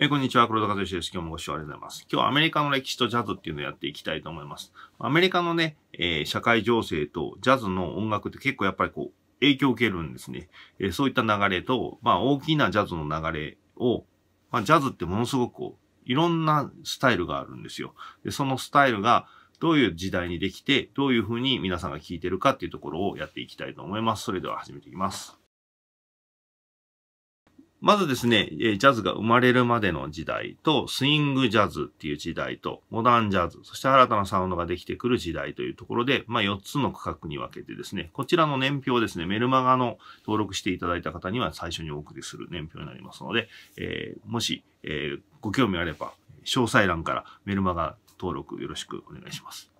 えー、こんにちは、黒田和義です。今日もご視聴ありがとうございます。今日はアメリカの歴史とジャズっていうのをやっていきたいと思います。アメリカのね、えー、社会情勢とジャズの音楽って結構やっぱりこう、影響を受けるんですね。えー、そういった流れと、まあ大きなジャズの流れを、まあジャズってものすごくこう、いろんなスタイルがあるんですよ。で、そのスタイルが、どういう時代にできて、どういうふうに皆さんが聴いてるかっていうところをやっていきたいと思います。それでは始めていきます。まずですね、ジャズが生まれるまでの時代と、スイングジャズっていう時代と、モダンジャズ、そして新たなサウンドができてくる時代というところで、まあ4つの区画に分けてですね、こちらの年表ですね、メルマガの登録していただいた方には最初にお送りする年表になりますので、えー、もし、えー、ご興味あれば、詳細欄からメルマガ登録よろしくお願いします。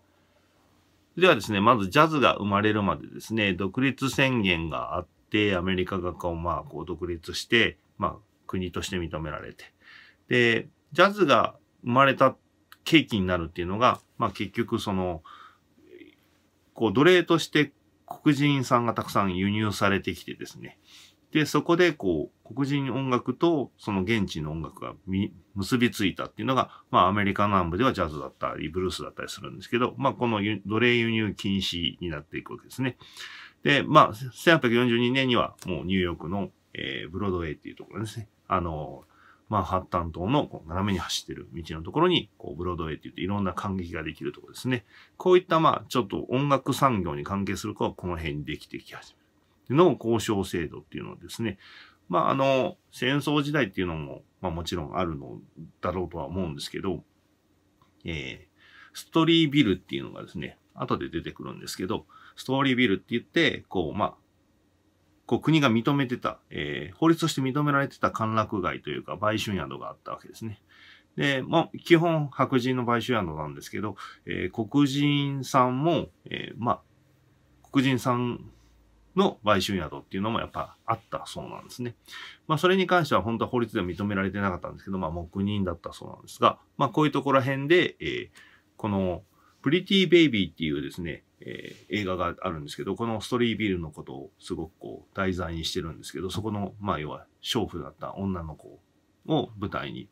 ではですね、まずジャズが生まれるまでですね、独立宣言があって、アメリカがこう、まあ、こう独立して、まあ、国として認められて。で、ジャズが生まれた契機になるっていうのが、まあ、結局その、こう奴隷として黒人さんがたくさん輸入されてきてですね。で、そこでこう、黒人音楽とその現地の音楽が結びついたっていうのが、まあアメリカ南部ではジャズだったり、ブルースだったりするんですけど、まあこの奴隷輸入禁止になっていくわけですね。で、まあ1842年にはもうニューヨークのえー、ブロードウェイっていうところですね。あの、マンハッタン島のこう斜めに走ってる道のところに、こう、ブロードウェイって言っていろんな感激ができるところですね。こういった、まあ、ちょっと音楽産業に関係する子はこの辺にできてき始める。の交渉制度っていうのをですね、まあ、あの、戦争時代っていうのも、まあ、もちろんあるのだろうとは思うんですけど、えー、ストーリービルっていうのがですね、後で出てくるんですけど、ストーリービルって言って、こう、まあ、こう国が認めてた、えー、法律として認められてた歓楽街というか売春宿があったわけですね。で、まあ、基本白人の売春宿なんですけど、えー、黒人さんも、えー、まあ、黒人さんの買収宿っていうのもやっぱあったそうなんですね。まあそれに関しては本当は法律では認められてなかったんですけど、まあ黙認だったそうなんですが、まあこういうところら辺で、えー、このプリティベイビーっていうですね、えー、映画があるんですけど、このストリービルのことをすごくこう題材にしてるんですけど、そこの、まあ要は、娼婦だった女の子を舞台に、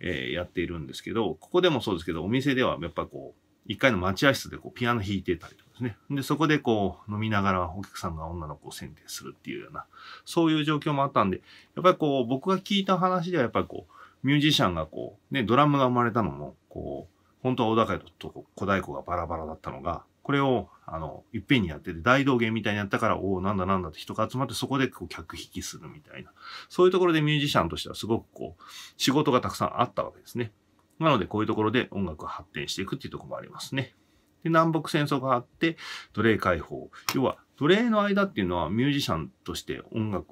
えー、やっているんですけど、ここでもそうですけど、お店ではやっぱこう、一階の待合室でこうピアノ弾いてたりとかですね。で、そこでこう飲みながらお客さんが女の子を選定するっていうような、そういう状況もあったんで、やっぱりこう僕が聞いた話ではやっぱりこう、ミュージシャンがこう、ね、ドラムが生まれたのも、こう、本当は小高いと小太鼓がバラバラだったのが、これを、あの、いっぺんにやってて、大道芸みたいにやったから、おお、なんだなんだって人が集まって、そこでこう客引きするみたいな。そういうところでミュージシャンとしてはすごくこう、仕事がたくさんあったわけですね。なので、こういうところで音楽が発展していくっていうところもありますね。で、南北戦争があって、奴隷解放。要は、奴隷の間っていうのはミュージシャンとして音楽、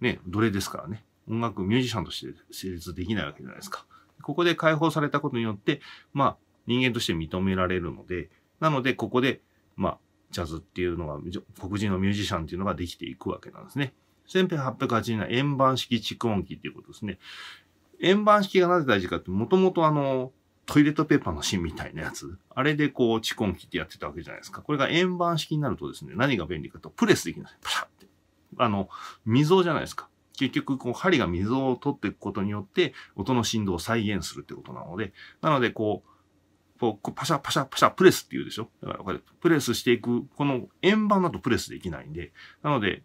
ね、奴隷ですからね。音楽、ミュージシャンとして成立できないわけじゃないですか。ここで解放されたことによって、まあ、人間として認められるので、なので、ここで、まあ、ジャズっていうのが、黒人のミュージシャンっていうのができていくわけなんですね。1880年、円盤式蓄音機っていうことですね。円盤式がなぜ大事かって、もともとあの、トイレットペーパーの芯みたいなやつ。あれでこう、蓄音機ってやってたわけじゃないですか。これが円盤式になるとですね、何が便利かと、プレスできない。パャって。あの、溝じゃないですか。結局、こう、針が水を取っていくことによって、音の振動を再現するってことなので、なので、こう、こう、パシャパシャパシャプレスって言うでしょだからプレスしていく、この円盤だとプレスできないんで、なので、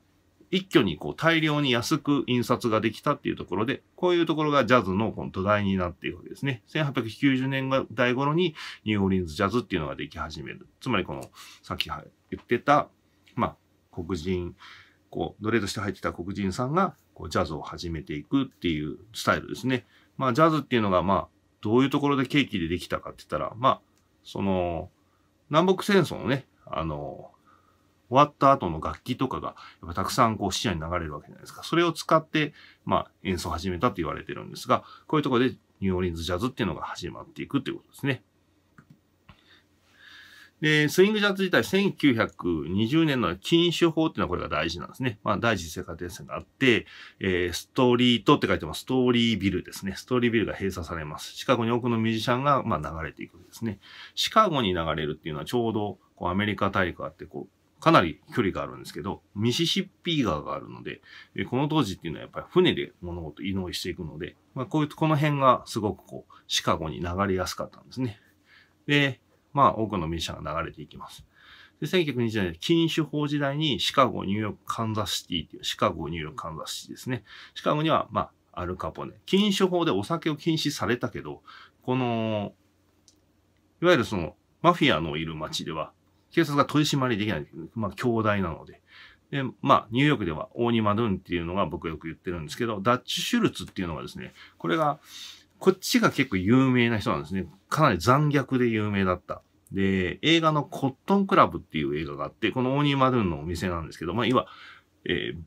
一挙にこう大量に安く印刷ができたっていうところで、こういうところがジャズのこの土台になっていくわけですね。1890年代頃にニューオーリンズジャズっていうのができ始める。つまりこの、さっき言ってた、まあ、黒人、こう、奴隷として入ってた黒人さんが、こうジャズを始めていくっていうスタイルですね。まあ、ジャズっていうのが、まあ、どういうところで契機でできたかって言ったら、まあ、その、南北戦争のね、あの、終わった後の楽器とかが、やっぱたくさんこう視野に流れるわけじゃないですか。それを使って、まあ、演奏を始めたと言われてるんですが、こういうところでニューオーリンズジャズっていうのが始まっていくということですね。で、スイングジャツ自体1920年の禁酒法っていうのはこれが大事なんですね。まあ、第一次世界大戦があって、えー、ストリートって書いてます。ストーリービルですね。ストーリービルが閉鎖されます。シカゴに多くのミュージシャンが、まあ、流れていくんですね。シカゴに流れるっていうのはちょうど、こう、アメリカ大陸あって、こう、かなり距離があるんですけど、ミシシッピ川があるので、えこの当時っていうのはやっぱり船で物事移動していくので、まあ、こういう、この辺がすごくこう、シカゴに流れやすかったんですね。で、まあ、多くのミュージシャンが流れていきます。で、1920年、禁酒法時代にシカゴ、ニューヨーク、カンザスシティっていう、シカゴ、ニューヨーク、カンザスシティですね。シカゴには、まあ、アルカポネ。禁酒法でお酒を禁止されたけど、この、いわゆるその、マフィアのいる街では、警察が取り締まりできない。まあ、強大なので。で、まあ、ニューヨークでは、オーニマドゥンっていうのが僕よく言ってるんですけど、ダッチ・シュルツっていうのがですね、これが、こっちが結構有名な人なんですね。かなり残虐で有名だったで、映画のコットンクラブっていう映画があって、このオーニー・マドゥンのお店なんですけど、まあ、今、えー、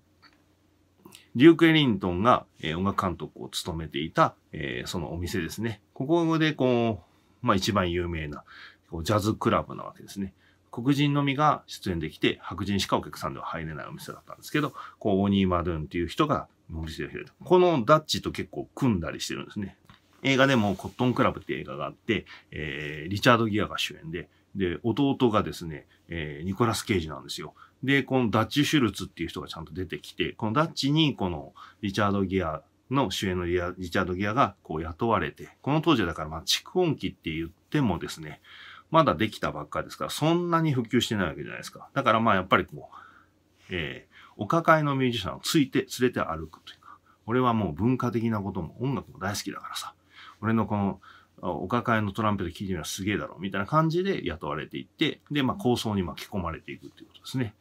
デューク・エリントンが、えー、音楽監督を務めていた、えー、そのお店ですね。ここで、こう、まあ、一番有名な、こうジャズクラブなわけですね。黒人のみが出演できて、白人しかお客さんでは入れないお店だったんですけど、こう、オーニー・マドゥンっていう人がお店を開いた。このダッチと結構組んだりしてるんですね。映画でもコットンクラブって映画があって、えー、リチャード・ギアが主演で、で、弟がですね、えー、ニコラス・ケイジなんですよ。で、このダッチ・シュルツっていう人がちゃんと出てきて、このダッチにこのリチャード・ギアの主演のリリチャード・ギアがこう雇われて、この当時はだからまあ蓄音機って言ってもですね、まだできたばっかですから、そんなに普及してないわけじゃないですか。だからまあやっぱりこう、えー、お抱えのミュージシャンをついて、連れて歩くというか、俺はもう文化的なことも音楽も大好きだからさ、俺のこのお抱えのトランペット聞いてみればすげえだろみたいな感じで雇われていってで、まあ、構想に巻き込まれていくっていうことですね。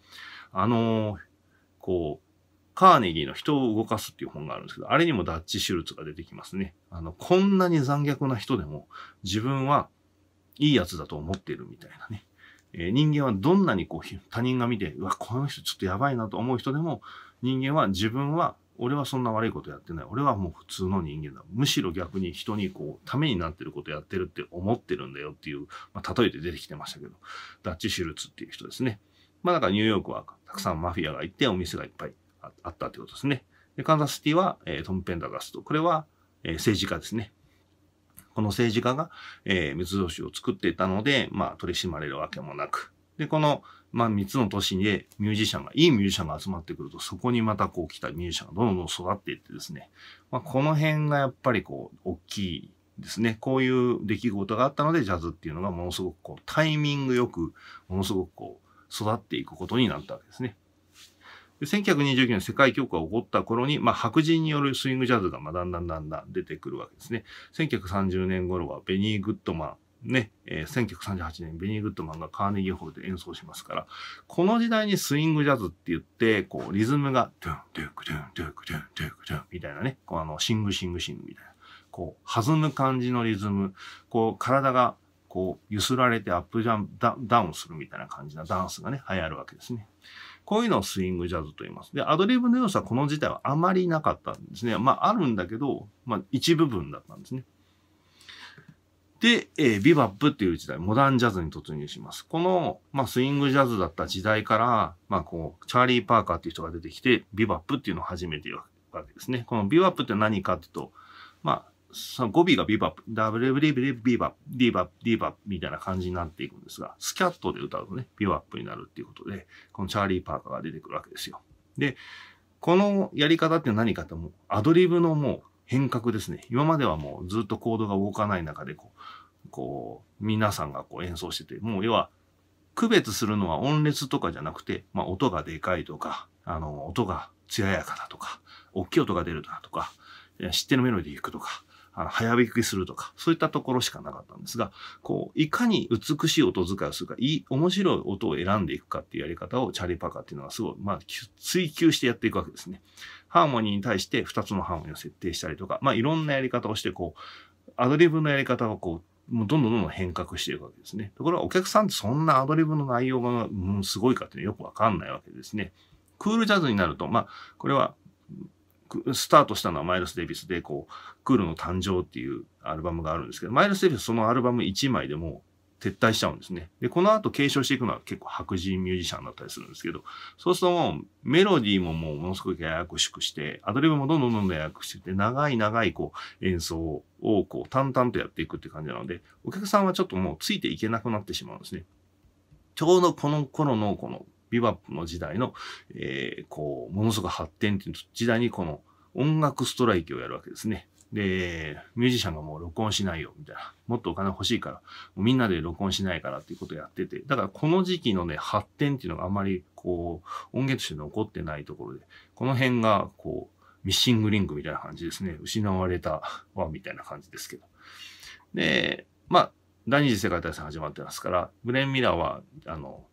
あのー、こうカーネギーの人を動かすっていう本があるんですけど、あれにもダッチ・シュルツが出てきますね。あの、こんなに残虐な人でも自分はいいやつだと思ってるみたいなね。えー、人間はどんなにこう他人が見て、うわ、この人ちょっとやばいなと思う人でも、人間は自分は俺はそんな悪いことやってない。俺はもう普通の人間だ。むしろ逆に人にこう、ためになってることやってるって思ってるんだよっていう、まあ、例えて出てきてましたけど、ダッチ・シュルツっていう人ですね。まあだからニューヨークはたくさんマフィアがいて、お店がいっぱいあったってことですね。で、カンザスティは、えー、トム・ペンダガスト。これは、えー、政治家ですね。この政治家が、えー、密造酒を作っていたので、まあ取り締まれるわけもなく。で、この、まあ、3つの都市でミュージシャンが、いいミュージシャンが集まってくると、そこにまたこう来たミュージシャンがどんどん育っていってですね、まあ、この辺がやっぱりこう、大きいですね。こういう出来事があったので、ジャズっていうのがものすごくこう、タイミングよく、ものすごくこう、育っていくことになったわけですね。で1929年世界恐慌が起こった頃に、まあ、白人によるスイングジャズがまあだんだんだんだん出てくるわけですね。1930年頃はベニー・グッドマン、ね、えー、1938年、ベニー・グッドマンがカーネギーホールで演奏しますから、この時代にスイングジャズって言って、こう、リズムが、ドゥン、ドゥン、ドゥン、ドゥン、ドゥン、ドゥン、ドゥン、みたいなね、こう、あの、シング、シング、シングみたいな、こう、弾む感じのリズム、こう、体が、こう、揺すられてアップジャンダ、ダウンするみたいな感じなダンスがね、流行るわけですね。こういうのをスイングジャズと言います。で、アドリブの要素はこの時代はあまりなかったんですね。まあ、あるんだけど、まあ、一部分だったんですね。で、えー、ビバップっていう時代、モダンジャズに突入します。この、まあ、スイングジャズだった時代から、まあ、こう、チャーリー・パーカーっていう人が出てきて、ビバップっていうのを始めているわけですね。このビバップって何かっていうと、まあ、その語尾がビバップ、ダブルブリブリビバップ、ディバップ、ディバップみたいな感じになっていくんですが、スキャットで歌うとね、ビバップになるっていうことで、このチャーリー・パーカーが出てくるわけですよ。で、このやり方って何かともう、アドリブのもう変革ですね。今まではもうずっとコードが動かない中でこう、こう、皆さんがこう演奏してて、もう要は、区別するのは音列とかじゃなくて、まあ、音がでかいとか、あの、音が艶やかだとか、大きい音が出るだとか、知ってるメロディー弾くとか、あの早引きするとか、そういったところしかなかったんですが、こう、いかに美しい音遣いをするか、いい、面白い音を選んでいくかっていうやり方をチャリパカっていうのはすごい、まあ、追求してやっていくわけですね。ハーモニーに対して2つのハーモニーを設定したりとか、まあ、いろんなやり方をして、こう、アドリブのやり方をこう、もうどんどんどんどん変革していくわけですね。ところがお客さんってそんなアドリブの内容が、うん、すごいかっていうのはよくわかんないわけですね。クールジャズになると、まあ、これはスタートしたのはマイルス・デイビスで、こう、クールの誕生っていうアルバムがあるんですけど、マイルス・デイビスそのアルバム1枚でも撤退しちゃうんですね。で、この後継承していくのは結構白人ミュージシャンだったりするんですけど、そうするともうメロディーももうものすごくややこしくして、アドリブもどんどんどんどんややこしくして、長い長いこう演奏をこう淡々とやっていくって感じなので、お客さんはちょっともうついていけなくなってしまうんですね。ちょうどこの頃のこのビバップの時代の、えー、こう、ものすごく発展っていう時代にこの音楽ストライキをやるわけですね。で、ミュージシャンがもう録音しないよ、みたいな。もっとお金欲しいから、みんなで録音しないからっていうことをやってて。だからこの時期のね、発展っていうのがあまりこう、音源として残ってないところで、この辺がこう、ミッシングリングみたいな感じですね。失われたわ、みたいな感じですけど。で、まあ、第二次世界大戦始まってますから、ブレン・ミラーは、あの、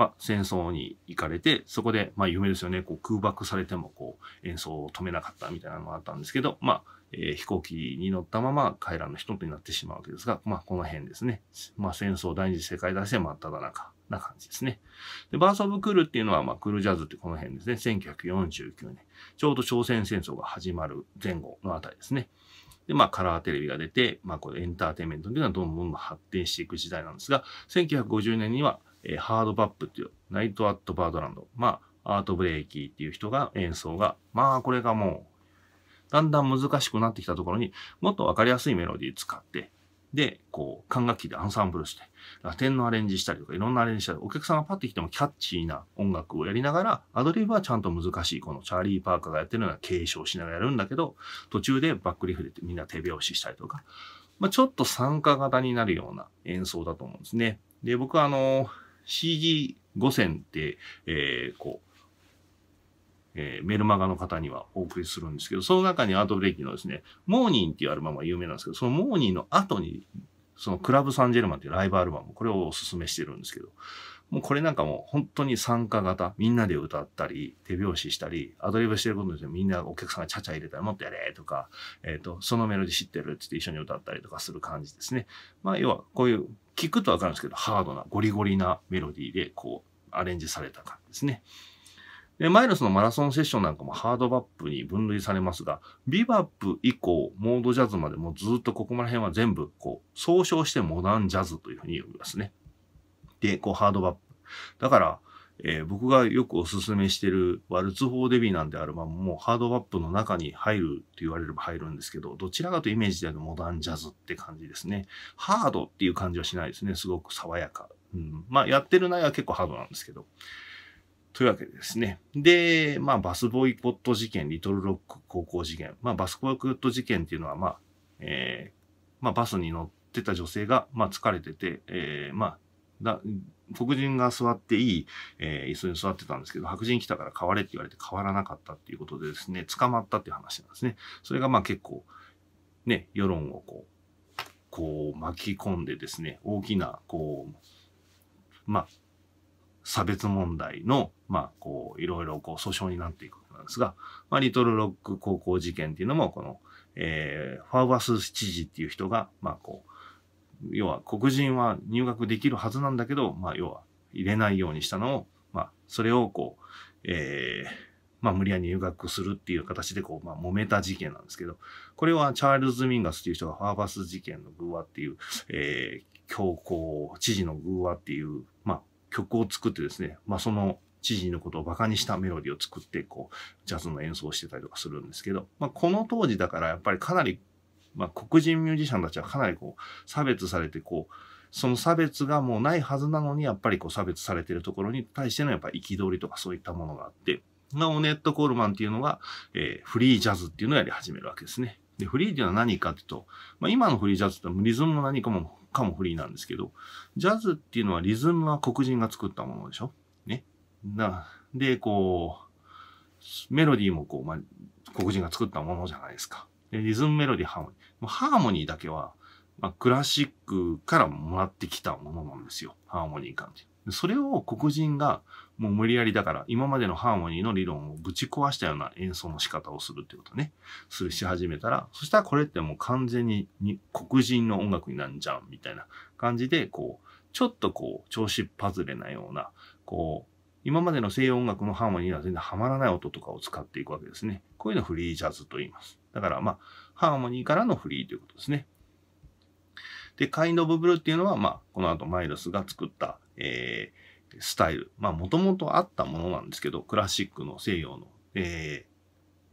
まあ、戦争に行かれて、そこで、まあ、夢ですよね、こう空爆されてもこう演奏を止めなかったみたいなのがあったんですけど、まあえー、飛行機に乗ったまま帰らぬ人になってしまうわけですが、まあ、この辺ですね。まあ、戦争第二次世界大戦真っ只中な感じですね。で、バース・オブ・クールっていうのは、まあ、クールジャズってこの辺ですね。1949年。ちょうど朝鮮戦争が始まる前後のあたりですね。で、まあ、カラーテレビが出て、まあ、これエンターテインメントというのはどんどんどん発展していく時代なんですが、1950年には、えー、ハードバップっていう、ナイト・アット・バードランド、まあ、アート・ブレイキーっていう人が演奏が、まあ、これがもう、だんだん難しくなってきたところにもっとわかりやすいメロディー使って、で、こう、管楽器でアンサンブルして、ラテンのアレンジしたりとか、いろんなアレンジしたり、お客さんがパッて来てもキャッチーな音楽をやりながら、アドリブはちゃんと難しい、このチャーリー・パーカーがやってるような継承しながらやるんだけど、途中でバックリフでみんな手拍子したりとか、まあ、ちょっと参加型になるような演奏だと思うんですね。で、僕はあのー CG5 0って、えー、こう、えー、メルマガの方にはお送りするんですけど、その中にアートブレイキのですね、モーニンっていうアルバムが有名なんですけど、そのモーニンの後に、そのクラブサンジェルマンっていうライブアルバム、これをお勧めしてるんですけど、もうこれなんかもう本当に参加型、みんなで歌ったり、手拍子したり、アドリブしてることでみんなお客さんがちゃちゃ入れたらもっとやれとか、えっ、ー、と、そのメロディ知ってるって言って一緒に歌ったりとかする感じですね。まあ要はこういう聞くとわかるんですけど、ハードなゴリゴリなメロディーでこうアレンジされた感じですね。で、マイルスのマラソンセッションなんかもハードバップに分類されますが、ビバップ以降、モードジャズまでもずっとここら辺は全部、こう、総称してモダンジャズというふうに呼びますね。で、こう、ハードバップ。だから、えー、僕がよくおすすめしてるワルツー・デビーなんてアルバムもハードバップの中に入るって言われれば入るんですけど、どちらかというイメージであるモダンジャズって感じですね。ハードっていう感じはしないですね。すごく爽やか。うん、まあ、やってる内容は結構ハードなんですけど。というわけですね。で、まあ、バスボイコット事件、リトルロック高校事件。まあ、バスボイコット事件っていうのは、まあ、えー、まあ、バスに乗ってた女性が、まあ、疲れてて、えー、まあ、だ黒人が座っていい、えー、椅子に座ってたんですけど、白人来たから変われって言われて変わらなかったっていうことでですね、捕まったっていう話なんですね。それがまあ結構、ね、世論をこう、こう巻き込んでですね、大きな、こう、まあ、差別問題の、まあ、こう、いろいろこう訴訟になっていくわけなんですが、まあ、リトルロック高校事件っていうのも、この、えー、ファーバス知事っていう人が、まあ、こう、要は黒人は入学できるはずなんだけど、まあ、要は入れないようにしたのを、まあ、それをこう、えー、まあ、無理やり入学するっていう形でこう、まあ、揉めた事件なんですけど、これはチャールズ・ミンガスっていう人がファーバス事件の偶話っていう、えー、教皇、知事の偶話っていう、まあ、曲を作ってですね、まあ、その知事のことをバカにしたメロディーを作って、こう、ジャズの演奏をしてたりとかするんですけど、まあ、この当時だからやっぱりかなりまあ、黒人ミュージシャンたちはかなりこう差別されてこうその差別がもうないはずなのにやっぱりこう差別されてるところに対してのやっぱ憤りとかそういったものがあってなおネット・コールマンっていうのが、えー、フリージャズっていうのをやり始めるわけですね。でフリーっていうのは何かっていうと、まあ、今のフリージャズってリズムも何かもかもフリーなんですけどジャズっていうのはリズムは黒人が作ったものでしょ。ね。なでこうメロディーもこう、まあ、黒人が作ったものじゃないですか。で、リズムメロディーハーモニー。ハーモニーだけは、まあ、クラシックからもらってきたものなんですよ。ハーモニー感じ。それを黒人がもう無理やりだから今までのハーモニーの理論をぶち壊したような演奏の仕方をするってことね。するし始めたら、そしたらこれってもう完全に黒人の音楽になるんじゃんみたいな感じで、こう、ちょっとこう、調子パズレなような、こう、今までの西洋音楽のハーモニーには全然はまらない音とかを使っていくわけですね。こういうのをフリージャズと言います。だからまあ、ハーモニーからのフリーということですね。で、カインド・オブ・ブルーっていうのは、まあ、この後マイルスが作った、えー、スタイル。まあ、もともとあったものなんですけど、クラシックの西洋の、えー、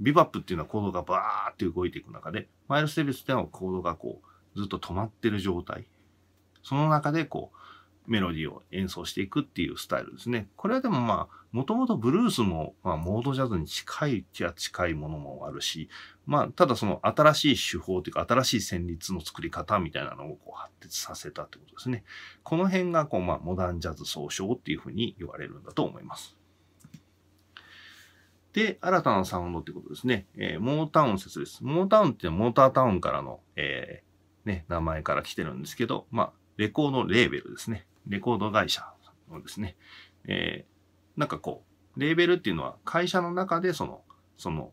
ビバップっていうのはコードがバーって動いていく中で、マイルス・デビスっていうのはコードがこう、ずっと止まってる状態。その中でこう、メロディーを演奏していくっていうスタイルですね。これはでもまあ、もともとブルースも、まあ、モードジャズに近いっちゃ近いものもあるし、まあ、ただその新しい手法というか、新しい旋律の作り方みたいなのをこう発達させたってことですね。この辺がこう、まあ、モダンジャズ総称っていうふうに言われるんだと思います。で、新たなサウンドってことですね。えー、モータウン説です。モータウンってモータータウンからの、えー、ね、名前から来てるんですけど、まあ、レコードレーベルですね。レコード会社のですね、えー、なんかこう、レーベルっていうのは会社の中でその、その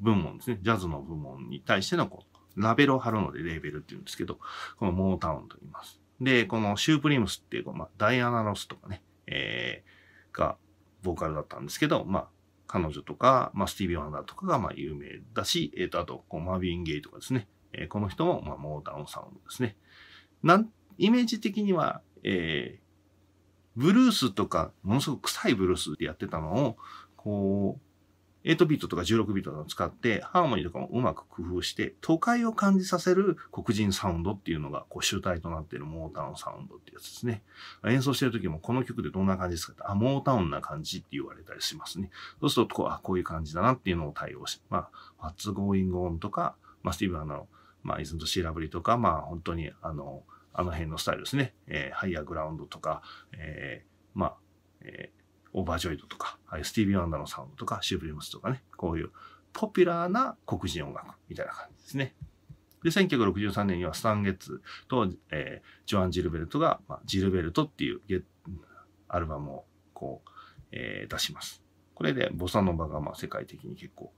部門ですね、ジャズの部門に対してのこう、ラベルを貼るのでレーベルっていうんですけど、このモータウンと言います。で、このシュープリームスっていう、まあ、ダイアナ・ロスとかね、えー、がボーカルだったんですけど、まあ、彼女とか、まあ、スティービー・ワンダーとかがまあ有名だし、えっ、ー、と、あと、こうマービン・ゲイとかですね、えー、この人もまあモータウンサウンドですね。なんイメージ的にはえー、ブルースとか、ものすごく臭いブルースでやってたのを、こう、8ビートとか16ビートを使って、ハーモニーとかもうまく工夫して、都会を感じさせる黒人サウンドっていうのが、こう主体となっているモータウンサウンドってやつですね。演奏してる時も、この曲でどんな感じですかって、あ、モータウンな感じって言われたりしますね。そうすると、こう、あ、こういう感じだなっていうのを対応して、まあ、What's Going On とか、まあ、スティーブ・アナの、まあ、イズント・シーラブリとか、まあ、本当に、あの、あの辺のスタイルですね。えー、ハイアグラウンドとか、えー、まあ、えー、オーバージョイドとか、スティービー・ワンダのサウンドとか、シュープリムスとかね、こういうポピュラーな黒人音楽みたいな感じですね。で、1963年にはスタン・ゲッツと、えー、ジョアン・ジルベルトが、まあ、ジルベルトっていうゲアルバムをこう、えー、出します。これでボサノバがまあ世界的に結構、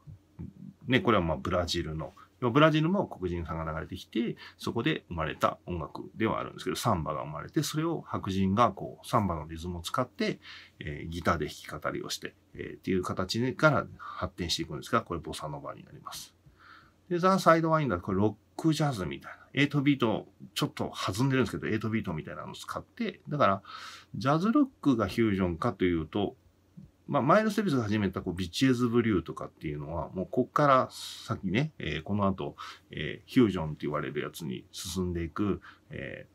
ね、これはまあブラジルのブラジルも黒人さんが流れてきて、そこで生まれた音楽ではあるんですけど、サンバが生まれて、それを白人がこう、サンバのリズムを使って、えー、ギターで弾き語りをして、えー、っていう形から発展していくんですが、これボサノバになります。で、ザ・サイドワインダー、これロックジャズみたいな、8ビート、ちょっと弾んでるんですけど、8ビートみたいなのを使って、だから、ジャズロックがフュージョンかというと、まあ、マイルス・ビスが始めたこうビチエズ・ブリューとかっていうのは、もうこっから先ね、えー、この後、えー、ュージョンって言われるやつに進んでいく、え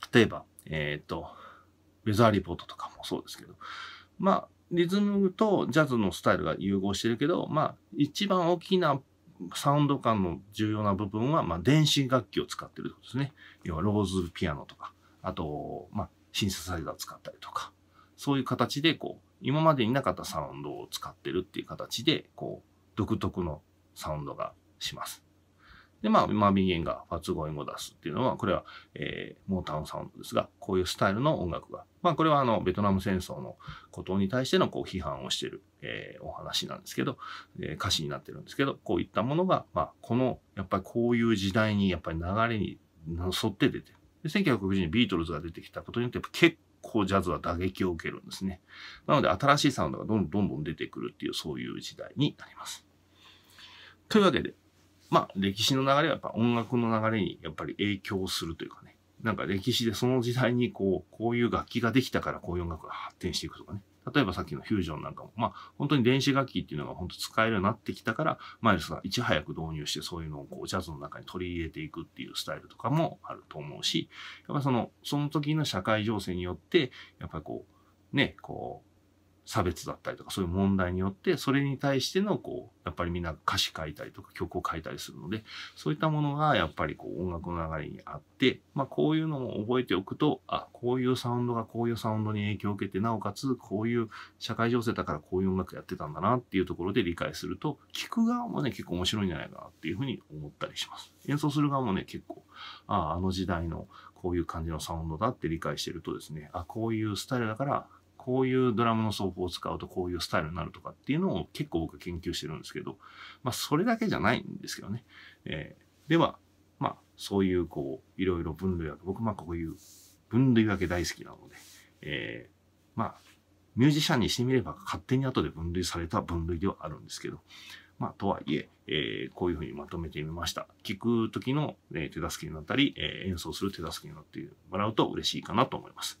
ー、例えば、えっ、と、ウェザーリポートとかもそうですけど、まあ、リズムとジャズのスタイルが融合してるけど、まあ、一番大きなサウンド感の重要な部分は、まあ、電子楽器を使ってるってことですね。要は、ローズピアノとか、あと、まあ、シンセサイザー使ったりとか、そういう形で、こう、今までになかったサウンドを使ってるっていう形で、こう、独特のサウンドがします。で、まあ、マービン・ゲンがファツゴインを出すっていうのは、これは、えー、モータウンサウンドですが、こういうスタイルの音楽が、まあ、これはあの、ベトナム戦争のことに対してのこう批判をしてる、えー、お話なんですけど、えー、歌詞になってるんですけど、こういったものが、まあ、この、やっぱりこういう時代に、やっぱり流れに沿って出てる。1960年にビートルズが出てきたことによって、結こうジャズは打撃を受けるんですね。なので新しいサウンドがどんどんどん出てくるっていうそういう時代になります。というわけで、まあ歴史の流れはやっぱ音楽の流れにやっぱり影響するというかね、なんか歴史でその時代にこう、こういう楽器ができたからこういう音楽が発展していくとかね、例えばさっきのフュージョンなんかも、まあ、本当に電子楽器っていうのが本当使えるようになってきたから、マイルスがいち早く導入して、そういうのをこうジャズの中に取り入れていくっていうスタイルとかもあると思うし、やっぱその、その時の社会情勢によって、やっぱりこう、ね、こう、差別だったりとかそういう問題によってそれに対してのこうやっぱりみんな歌詞書いたりとか曲を書いたりするのでそういったものがやっぱりこう音楽の流れにあって、まあ、こういうのも覚えておくとあこういうサウンドがこういうサウンドに影響を受けてなおかつこういう社会情勢だからこういう音楽やってたんだなっていうところで理解すると聴く側もね結構面白いんじゃないかなっていうふうに思ったりします演奏する側もね結構あああの時代のこういう感じのサウンドだって理解してるとですねあこういうスタイルだからこういうドラムの奏法を使うとこういうスタイルになるとかっていうのを結構僕は研究してるんですけど、まあ、それだけじゃないんですけどね。えー、では、まあ、そういうこう、いろいろ分類分け、僕まあこういう分類分け大好きなので、えー、まあ、ミュージシャンにしてみれば勝手に後で分類された分類ではあるんですけど、まあ、とはいええー、こういうふうにまとめてみました。聞く時の、えー、手助けになったり、えー、演奏する手助けになってもらうと嬉しいかなと思います。